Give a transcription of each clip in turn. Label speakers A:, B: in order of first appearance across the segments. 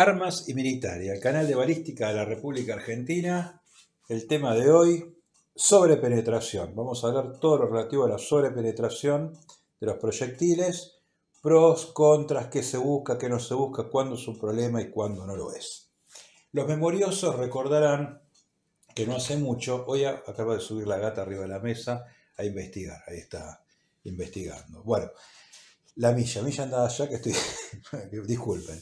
A: Armas y Militaria, el canal de balística de la República Argentina. El tema de hoy, sobrepenetración. Vamos a hablar todo lo relativo a la sobrepenetración de los proyectiles, pros, contras, qué se busca, qué no se busca, cuándo es un problema y cuándo no lo es. Los memoriosos recordarán que no hace mucho, hoy acaba de subir la gata arriba de la mesa a investigar, ahí está investigando. Bueno, la milla, milla andada ya que estoy, disculpen.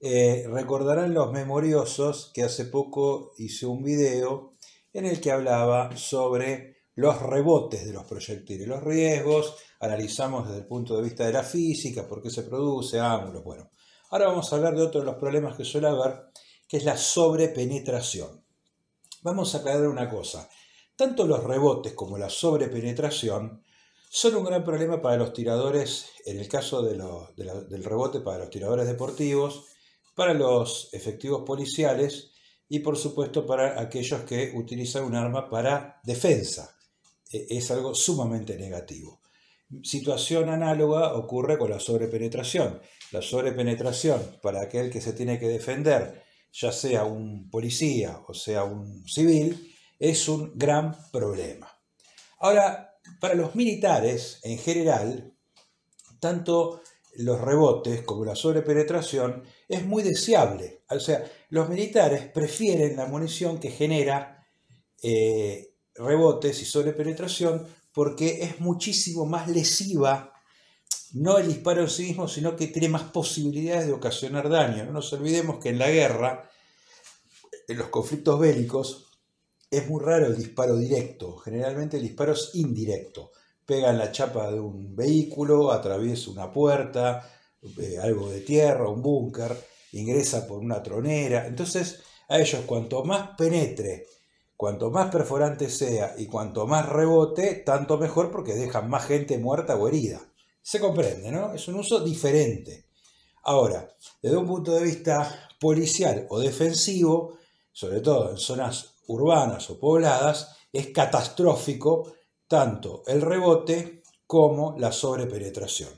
A: Eh, recordarán los memoriosos que hace poco hice un video en el que hablaba sobre los rebotes de los proyectiles, los riesgos, analizamos desde el punto de vista de la física, por qué se produce, ángulos, bueno. Ahora vamos a hablar de otro de los problemas que suele haber, que es la sobrepenetración. Vamos a aclarar una cosa, tanto los rebotes como la sobrepenetración son un gran problema para los tiradores, en el caso del rebote para los tiradores deportivos, para los efectivos policiales y por supuesto para aquellos que utilizan un arma para defensa. E-, es algo sumamente negativo. Situación análoga ocurre con la sobrepenetración. La sobrepenetración para aquel que se tiene que defender, ya sea un policía o sea un civil, es un gran problema. Ahora, para los militares en general, tanto los rebotes como la sobrepenetración es muy deseable. O sea, los militares prefieren la munición que genera eh, rebotes y sobrepenetración porque es muchísimo más lesiva, no el disparo en sí mismo, sino que tiene más posibilidades de ocasionar daño. No nos olvidemos que en la guerra, en los conflictos bélicos, es muy raro el disparo directo, generalmente el disparo es indirecto. Pega en la chapa de un vehículo, atraviesa una puerta, eh, algo de tierra, un búnker, ingresa por una tronera. Entonces, a ellos cuanto más penetre, cuanto más perforante sea y cuanto más rebote, tanto mejor porque dejan más gente muerta o herida. Se comprende, ¿no? Es un uso diferente. Ahora, desde un punto de vista policial o defensivo, sobre todo en zonas urbanas o pobladas, es catastrófico tanto el rebote como la sobrepenetración.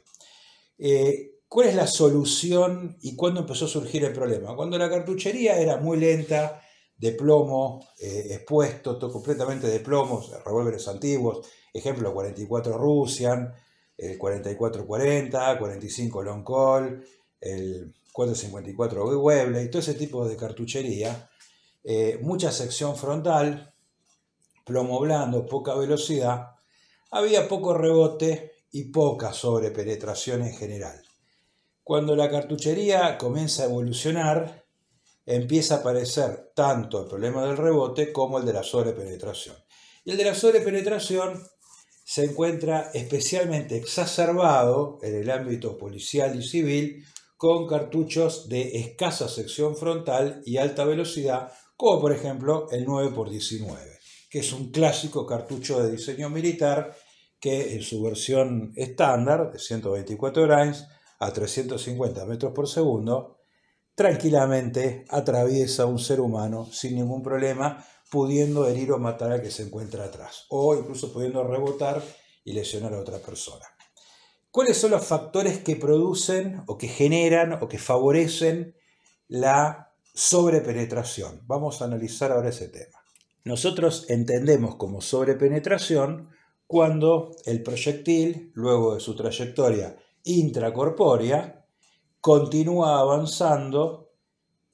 A: Eh, ¿Cuál es la solución y cuándo empezó a surgir el problema? Cuando la cartuchería era muy lenta, de plomo, eh, expuesto, completamente de plomo, revólveres antiguos, ejemplo 44 Russian, el 4440, 45 Long Call, el 454 y todo ese tipo de cartuchería, eh, mucha sección frontal, plomo blando, poca velocidad, había poco rebote y poca sobrepenetración en general. Cuando la cartuchería comienza a evolucionar, empieza a aparecer tanto el problema del rebote como el de la sobrepenetración. Y el de la sobrepenetración se encuentra especialmente exacerbado en el ámbito policial y civil con cartuchos de escasa sección frontal y alta velocidad, como por ejemplo el 9x19, que es un clásico cartucho de diseño militar que en su versión estándar de 124 grains a 350 metros por segundo, tranquilamente atraviesa un ser humano sin ningún problema, pudiendo herir o matar al que se encuentra atrás, o incluso pudiendo rebotar y lesionar a otra persona. ¿Cuáles son los factores que producen o que generan o que favorecen la sobrepenetración? Vamos a analizar ahora ese tema. Nosotros entendemos como sobrepenetración cuando el proyectil, luego de su trayectoria intracorpórea, continúa avanzando,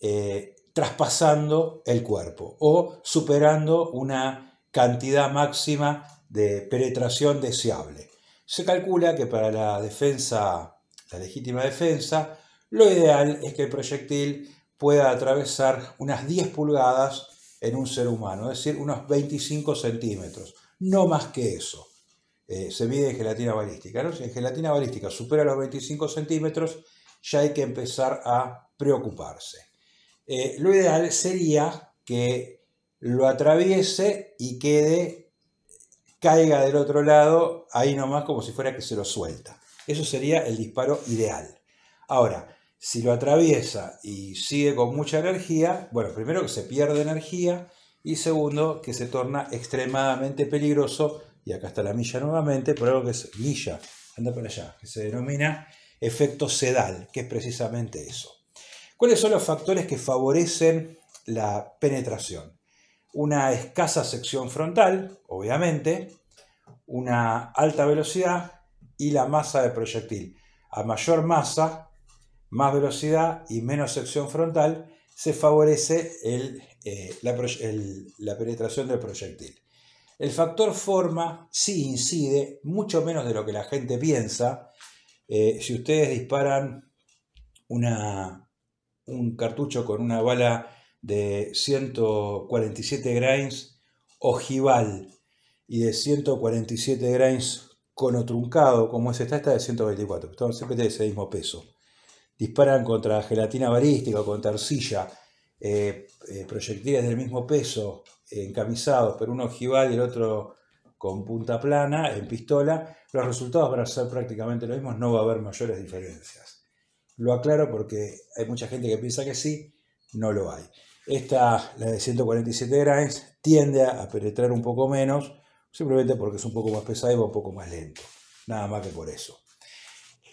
A: eh, traspasando el cuerpo o superando una cantidad máxima de penetración deseable. Se calcula que para la defensa, la legítima defensa, lo ideal es que el proyectil pueda atravesar unas 10 pulgadas en un ser humano, es decir, unos 25 centímetros, no más que eso. Eh, se mide en gelatina balística. Si en gelatina balística supera los 25 centímetros, ya hay que empezar a preocuparse. Eh, lo ideal sería que lo atraviese y quede, caiga del otro lado, ahí nomás como si fuera que se lo suelta. Eso sería el disparo ideal. Ahora, si lo atraviesa y sigue con mucha energía, bueno, primero que se pierde energía y segundo que se torna extremadamente peligroso y acá está la milla nuevamente, por algo que es milla, anda para allá, que se denomina efecto sedal, que es precisamente eso. ¿Cuáles son los factores que favorecen la penetración? Una escasa sección frontal, obviamente, una alta velocidad y la masa de proyectil. A mayor masa, más velocidad y menos sección frontal, se favorece eh, la penetración del proyectil. El factor forma sí incide, mucho menos de lo que la gente piensa. Eh, si ustedes disparan una, un cartucho con una bala de 147 grains ojival y de 147 grains truncado, como es esta, esta de 124, estamos siempre ese mismo peso. Disparan contra gelatina barística, contra arcilla, eh, eh, proyectiles del mismo peso eh, encamisados, pero uno ojival y el otro con punta plana, en pistola, los resultados van a ser prácticamente los mismos, no va a haber mayores diferencias. Lo aclaro porque hay mucha gente que piensa que sí, no lo hay. Esta, la de 147 grains, tiende a penetrar un poco menos, simplemente porque es un poco más pesado y va un poco más lento. Nada más que por eso.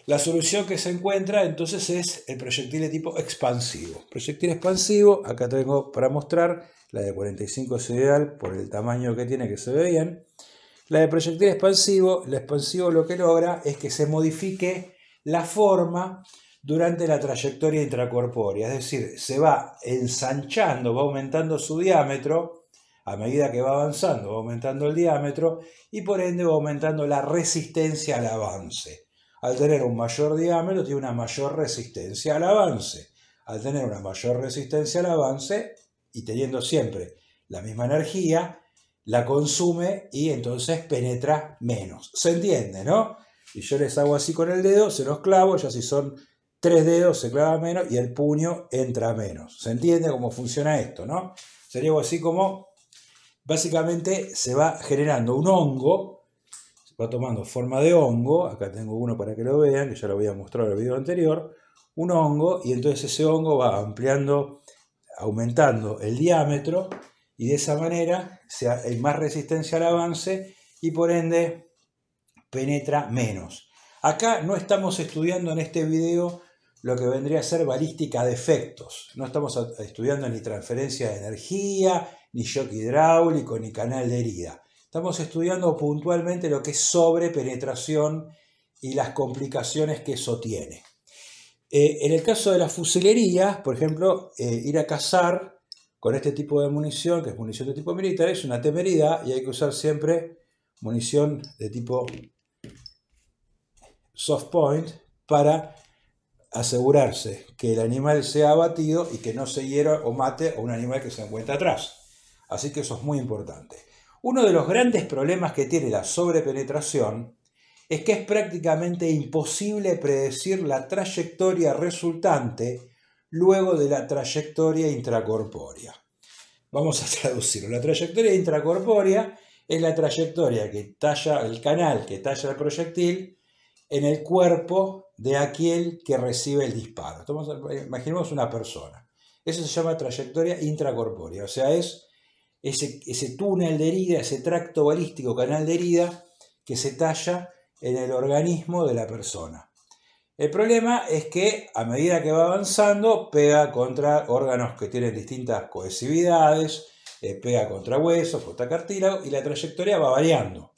A: La solución que se encuentra entonces es el proyectil de tipo expansivo. Proyectil expansivo, acá tengo para mostrar, la de 45 es ideal por el tamaño que tiene que se ve bien. La de proyectil expansivo, el expansivo lo que logra es que se modifique la forma durante la trayectoria intracorpórea, es decir, se va ensanchando, va aumentando su diámetro, a medida que va avanzando, va aumentando el diámetro y por ende va aumentando la resistencia al avance al tener un mayor diámetro tiene una mayor resistencia al avance. Al tener una mayor resistencia al avance y teniendo siempre la misma energía, la consume y entonces penetra menos. ¿Se entiende, no? Y yo les hago así con el dedo, se los clavo, ya si son tres dedos se clava menos y el puño entra menos. ¿Se entiende cómo funciona esto, no? Sería algo así como, básicamente se va generando un hongo va tomando forma de hongo, acá tengo uno para que lo vean, que ya lo había mostrado en el video anterior, un hongo y entonces ese hongo va ampliando, aumentando el diámetro y de esa manera hay más resistencia al avance y por ende penetra menos. Acá no estamos estudiando en este video lo que vendría a ser balística de efectos. No estamos estudiando ni transferencia de energía, ni shock hidráulico, ni canal de herida. Estamos estudiando puntualmente lo que es sobrepenetración y las complicaciones que eso tiene. Eh, en el caso de la fusilería, por ejemplo, eh, ir a cazar con este tipo de munición, que es munición de tipo militar, es una temeridad y hay que usar siempre munición de tipo soft point para asegurarse que el animal sea abatido y que no se hiera o mate a un animal que se encuentra atrás. Así que eso es muy importante. Uno de los grandes problemas que tiene la sobrepenetración es que es prácticamente imposible predecir la trayectoria resultante luego de la trayectoria intracorpórea. Vamos a traducirlo. La trayectoria intracorpórea es la trayectoria que talla el canal, que talla el proyectil en el cuerpo de aquel que recibe el disparo. Eh, imaginemos una persona. Eso se llama trayectoria intracorpórea, o sea, es ese, túnel de herida, ese tracto balístico, canal de herida, que se talla en el organismo de la persona. El problema es que a medida que va avanzando, pega contra órganos que tienen distintas cohesividades, eh, pega contra huesos, contra cartílago y la trayectoria va variando.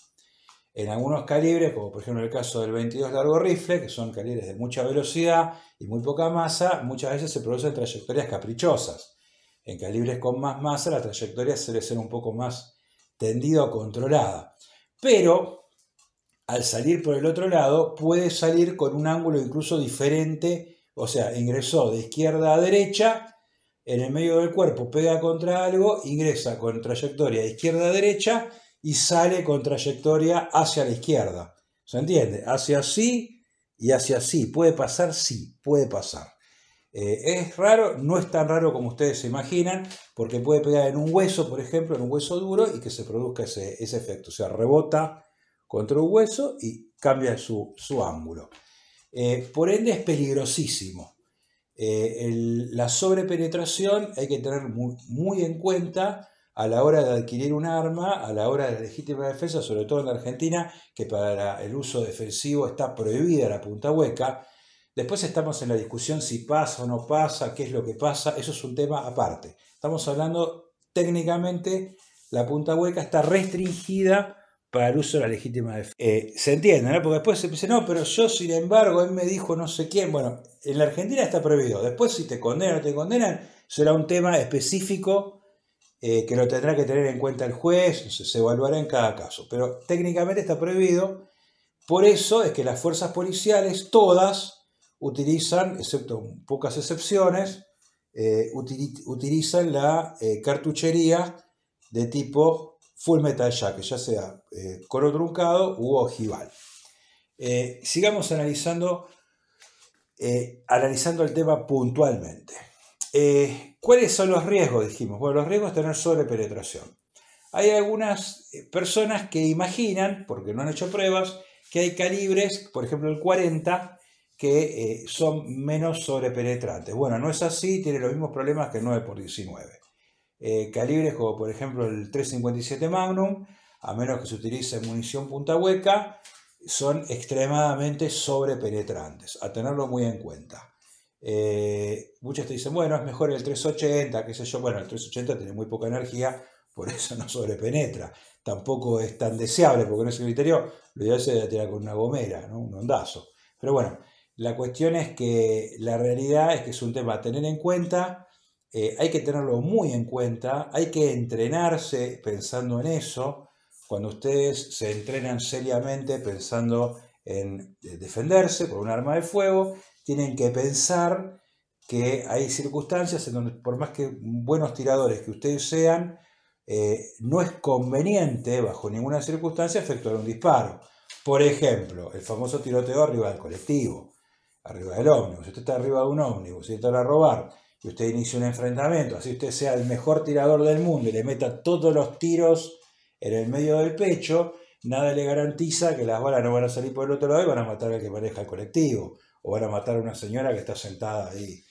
A: En algunos calibres, como por ejemplo el caso del 22 largo rifle, que son calibres de mucha velocidad y muy poca masa, muchas veces se producen trayectorias caprichosas. En calibres con más masa la trayectoria suele ser un poco más tendida o controlada. Pero al salir por el otro lado puede salir con un ángulo incluso diferente, o sea, ingresó de izquierda a derecha, en el medio del cuerpo pega contra algo, ingresa con trayectoria de izquierda a derecha y sale con trayectoria hacia la izquierda. ¿Se entiende? Hacia así y hacia así. Puede pasar, sí, puede pasar. Eh, es raro, no es tan raro como ustedes se imaginan, porque puede pegar en un hueso, por ejemplo, en un hueso duro, y que se produzca ese, efecto. O sea, rebota contra un hueso y cambia su, ángulo. Eh, por ende, es peligrosísimo. Eh, la sobrepenetración hay que tener muy, muy, en cuenta a la hora de adquirir un arma, a la hora de legítima defensa, sobre todo en la Argentina, que para el uso defensivo está prohibida la punta hueca Después estamos en la discusión si pasa o no pasa, qué es lo que pasa, eso es un tema aparte. Estamos hablando técnicamente, la punta hueca está restringida para el uso de la legítima defensa. Eh, se entiende, ¿no? Porque después se dice, no, pero yo, sin embargo, él me dijo no sé quién. Bueno, en la Argentina está prohibido. Después, si te condenan o te condenan, será un tema específico eh, que lo tendrá que tener en cuenta el juez, se, evaluará en cada caso. Pero técnicamente está prohibido. Por eso es que las fuerzas policiales, todas, utilizan, excepto pocas excepciones, eh, utilizan la eh, cartuchería de tipo full metal jacket, ya sea eh, coro truncado u ojival. sigamos analizando, analizando el tema puntualmente. ¿Cuáles son los riesgos? Dijimos, bueno, los riesgos es tener sobrepenetración. Hay algunas personas que imaginan, porque no han hecho pruebas, que hay calibres, por ejemplo el 40, que eh, son menos sobrepenetrantes. Bueno, no es así, tiene los mismos problemas que el 9x19. Eh, calibres como por ejemplo el 357 Magnum, a menos que se utilice munición punta hueca, son extremadamente sobrepenetrantes, a tenerlo muy en cuenta. Eh, muchos te dicen, bueno, es mejor el 380, qué sé yo, bueno, el 380 tiene muy poca energía, por eso no sobrepenetra. Tampoco es tan deseable, porque en ese criterio lo ideal sería tirar con una gomera, un ondazo. Pero bueno, la cuestión es que la realidad es que es un tema a tener en cuenta, eh, hay que tenerlo muy en cuenta, hay que entrenarse pensando en eso. Cuando ustedes se entrenan seriamente pensando en eh, defenderse con un arma de fuego, tienen que pensar que hay circunstancias en donde por más que buenos tiradores que ustedes sean, eh, no es conveniente bajo ninguna circunstancia efectuar un disparo. Por ejemplo, el famoso tiroteo arriba del colectivo arriba del ómnibus, usted está arriba de un ómnibus, y está a robar, y usted inicia un enfrentamiento, así usted sea el mejor tirador del mundo y le meta todos los tiros en el medio del pecho, nada le garantiza que las balas no van a salir por el otro lado y van a matar al que maneja el colectivo, o van a matar a una señora que está sentada ahí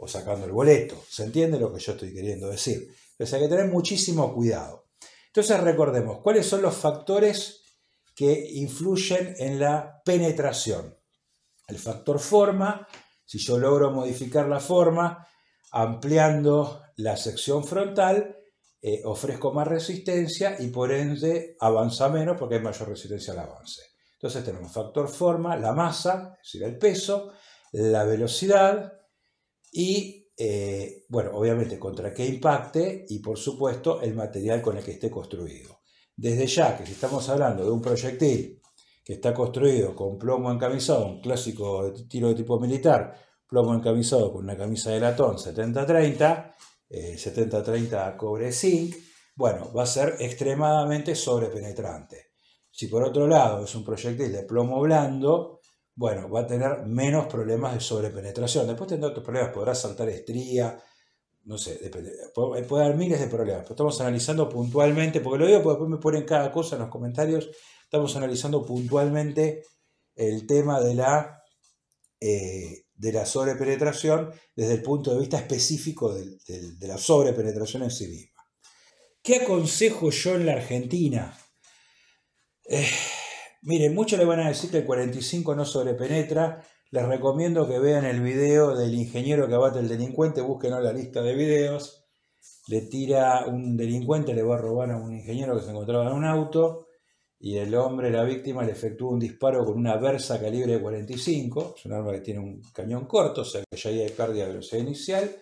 A: o sacando el boleto. ¿Se entiende lo que yo estoy queriendo decir? Entonces hay que tener muchísimo cuidado. Entonces recordemos, ¿cuáles son los factores que influyen en la penetración? el factor forma, si yo logro modificar la forma ampliando la sección frontal, eh, ofrezco más resistencia y por ende avanza menos porque hay mayor resistencia al avance. Entonces tenemos factor forma, la masa, es decir, el peso, la velocidad y, eh, bueno, obviamente contra qué impacte y por supuesto el material con el que esté construido. Desde ya que si estamos hablando de un proyectil que está construido con plomo encamisado, un clásico tiro de tipo militar, plomo encamisado con una camisa de latón 70-30, 70-30 eh, cobre zinc, bueno, va a ser extremadamente sobrepenetrante. Si por otro lado es un proyectil de plomo blando, bueno, va a tener menos problemas de sobrepenetración. Después tendrá otros problemas, podrá saltar estría, no sé, puede, haber miles de problemas. estamos analizando puntualmente, porque lo digo porque después me ponen cada cosa en los comentarios Estamos analizando puntualmente el tema de la, eh, de la sobrepenetración desde el punto de vista específico de, la sobrepenetración en sí misma. ¿Qué aconsejo yo en la Argentina? Eh, miren, muchos le van a decir que el 45 no sobrepenetra. Les recomiendo que vean el video del ingeniero que abate el delincuente, en la lista de videos. Le tira un delincuente, le va a robar a un ingeniero que se encontraba en un auto y el hombre, la víctima, le efectuó un disparo con una Versa calibre 45, es un arma que tiene un cañón corto, o sea que ya hay pérdida de velocidad inicial,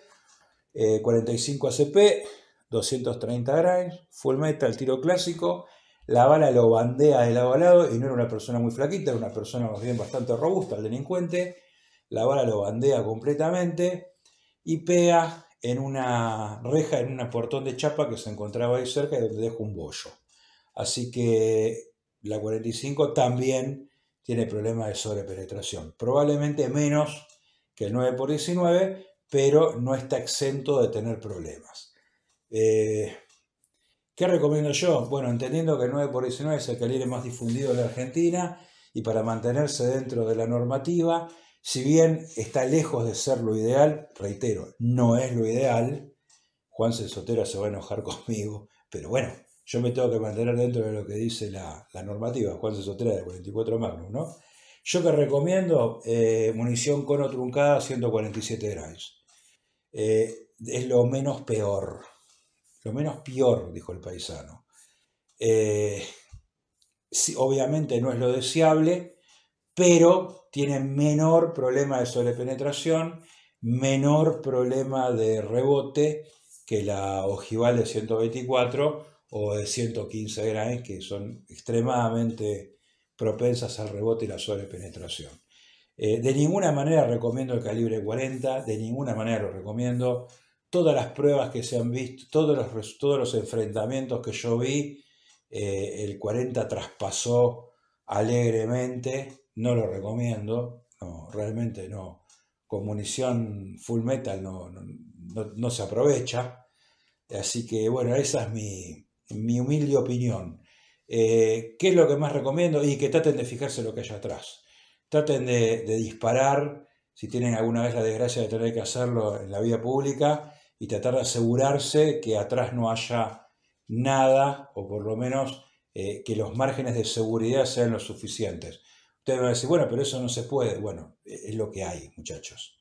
A: 45 ACP, 230 grains, full metal, tiro clásico, la bala lo bandea de lado a lado, y no era una persona muy flaquita, era una persona más bien bastante robusta, el delincuente, la bala lo bandea completamente y pega en una reja, en un portón de chapa que se encontraba ahí cerca y donde dejó un bollo. Así que la 45 también tiene problemas de sobrepenetración. Probablemente menos que el 9x19, pero no está exento de tener problemas. Eh, ¿Qué recomiendo yo? Bueno, entendiendo que el 9x19 es el calibre más difundido en la Argentina y para mantenerse dentro de la normativa, si bien está lejos de ser lo ideal, reitero, no es lo ideal, Juan Sotera se va a enojar conmigo, pero bueno, yo me tengo que mantener dentro de lo que dice la, la normativa, Juan 3 de 44 Magnum, ¿no? Yo que recomiendo eh, munición cono truncada 147 grados. Eh, es lo menos peor, lo menos peor, dijo el paisano. Eh, obviamente no es lo deseable, pero tiene menor problema de sobrepenetración, menor problema de rebote que la ojival de 124 o de 115 grains, que son extremadamente propensas al rebote y la sobrepenetración. Eh, de ninguna manera recomiendo el calibre 40, de ninguna manera lo recomiendo. Todas las pruebas que se han visto, todos los, todos los enfrentamientos que yo vi, eh, el 40 traspasó alegremente, no lo recomiendo, no, realmente no. Con munición full metal no, no se aprovecha. Así que bueno, esa es mi, mi humilde opinión. Eh, ¿Qué es lo que más recomiendo? Y que traten de fijarse lo que hay atrás. Traten de, disparar, si tienen alguna vez la desgracia de tener que hacerlo en la vía pública, y tratar de asegurarse que atrás no haya nada, o por lo menos eh, que los márgenes de seguridad sean los suficientes. Ustedes van a decir, bueno, pero eso no se puede. Bueno, e, es lo que hay, muchachos.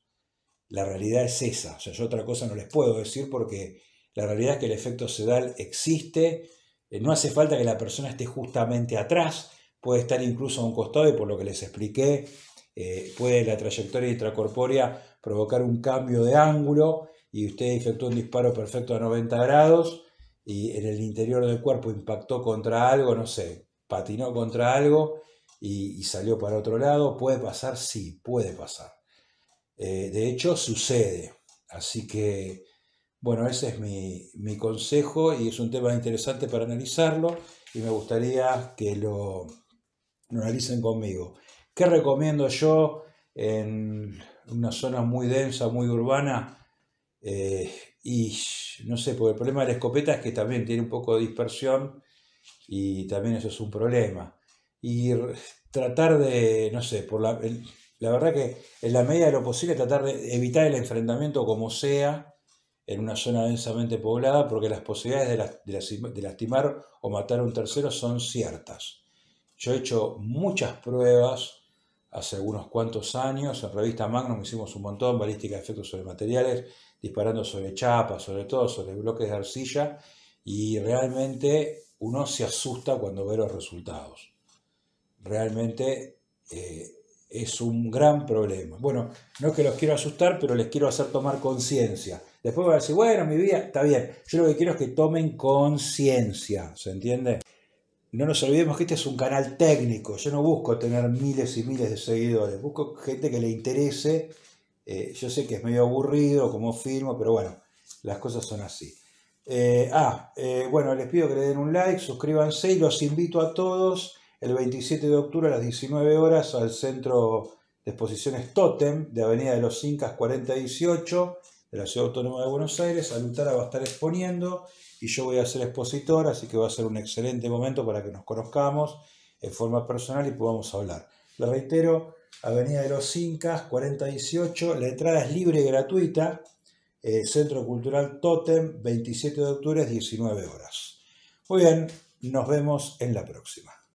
A: La realidad es esa. O sea, yo otra cosa no les puedo decir porque la realidad es que el efecto sedal existe, eh, no hace falta que la persona esté justamente atrás, puede estar incluso a un costado y por lo que les expliqué, eh, puede la trayectoria intracorpórea provocar un cambio de ángulo y usted efectuó un disparo perfecto a 90 grados y en el interior del cuerpo impactó contra algo, no sé, patinó contra algo y, salió para otro lado. ¿Puede pasar? Sí, puede pasar. Eh, de hecho, sucede. Así que bueno, ese es mi, consejo y es un tema interesante para analizarlo y me gustaría que lo, analicen conmigo. ¿Qué recomiendo yo en una zona muy densa, muy urbana? Eh, y no sé, porque el problema de la escopeta es que también tiene un poco de dispersión y también eso es un problema. Y tratar de, no sé, por la, la verdad que en la medida de lo posible tratar de evitar el enfrentamiento como sea en una zona densamente poblada porque las posibilidades de, lastimar o matar a un tercero son ciertas. Yo he hecho muchas pruebas hace unos cuantos años, en revista Magnum hicimos un montón, balística de efectos sobre materiales, disparando sobre chapas, sobre todo sobre bloques de arcilla, y realmente uno se asusta cuando ve los resultados. Realmente eh, es un gran problema. Bueno, no es que los quiero asustar, pero les quiero hacer tomar conciencia Después va a decir, bueno, mi vida está bien. Yo lo que quiero es que tomen conciencia, ¿se entiende? No nos olvidemos que este es un canal técnico. Yo no busco tener miles y miles de seguidores. Busco gente que le interese. Eh, yo sé que es medio aburrido como firmo, pero bueno, las cosas son así. Eh, ah, eh, bueno, les pido que le den un like, suscríbanse y los invito a todos el 27 de octubre a las 19 horas al Centro de Exposiciones Totem de Avenida de los Incas 4018 la Ciudad Autónoma de Buenos Aires. Alutara va a estar exponiendo y yo voy a ser expositor, así que va a ser un excelente momento para que nos conozcamos en forma personal y podamos hablar. Le reitero, Avenida de los Incas, 4018, la entrada es libre y gratuita, eh, Centro Cultural Totem, 27 de octubre, 19 horas. Muy bien, nos vemos en la próxima.